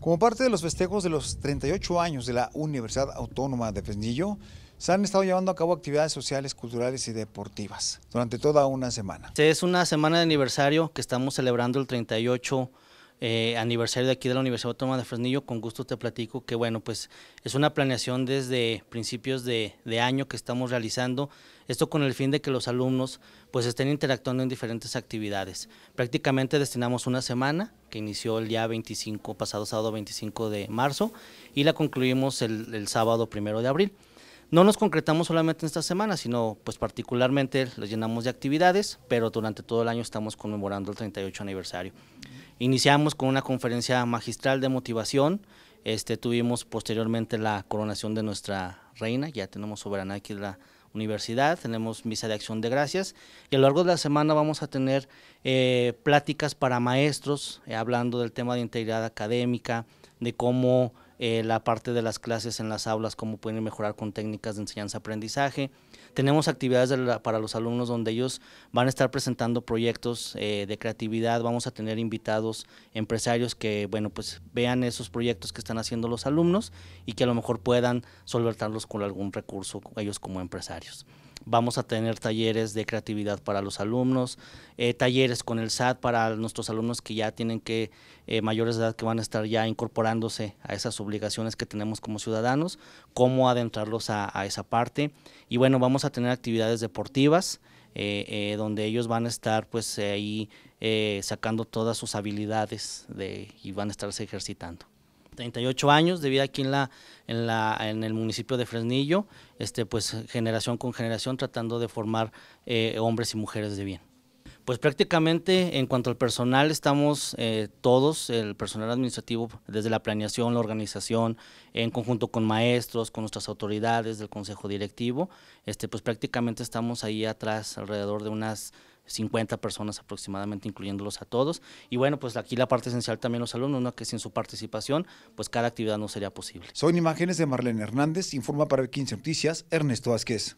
Como parte de los festejos de los 38 años de la Universidad Autónoma de Fresnillo, se han estado llevando a cabo actividades sociales, culturales y deportivas durante toda una semana. Es una semana de aniversario que estamos celebrando el 38 eh, aniversario de aquí de la Universidad Autónoma de Fresnillo, con gusto te platico que bueno, pues es una planeación desde principios de, año que estamos realizando, esto con el fin de que los alumnos pues estén interactuando en diferentes actividades. Prácticamente destinamos una semana, que inició el día 25, pasado sábado 25 de marzo, y la concluimos el, sábado primero de abril. No nos concretamos solamente en esta semana, sino pues particularmente los llenamos de actividades, pero durante todo el año estamos conmemorando el 38 aniversario. Iniciamos con una conferencia magistral de motivación, este, tuvimos posteriormente la coronación de nuestra reina, ya tenemos soberana aquí la universidad, tenemos misa de acción de gracias y a lo largo de la semana vamos a tener eh, pláticas para maestros, eh, hablando del tema de integridad académica, de cómo eh, la parte de las clases en las aulas, cómo pueden mejorar con técnicas de enseñanza-aprendizaje. Tenemos actividades para los alumnos donde ellos van a estar presentando proyectos eh, de creatividad, vamos a tener invitados empresarios que, bueno, pues vean esos proyectos que están haciendo los alumnos y que a lo mejor puedan solventarlos con algún recurso ellos como empresarios. Vamos a tener talleres de creatividad para los alumnos, eh, talleres con el SAT para nuestros alumnos que ya tienen que, eh, mayores de edad, que van a estar ya incorporándose a esas obligaciones que tenemos como ciudadanos, cómo adentrarlos a, esa parte. Y bueno, vamos a tener actividades deportivas, eh, donde ellos van a estar pues ahí sacando todas sus habilidades y van a estarse ejercitando. 38 años de vida aquí en la en la en el municipio de Fresnillo, este pues generación con generación tratando de formar eh, hombres y mujeres de bien. Pues prácticamente en cuanto al personal estamos eh, todos, el personal administrativo, desde la planeación, la organización, en conjunto con maestros, con nuestras autoridades del consejo directivo, este, pues prácticamente estamos ahí atrás alrededor de unas 50 personas aproximadamente, incluyéndolos a todos. Y bueno, pues aquí la parte esencial también los alumnos, que sin su participación, pues cada actividad no sería posible. Son imágenes de Marlene Hernández, informa para 15 Noticias, Ernesto Vázquez.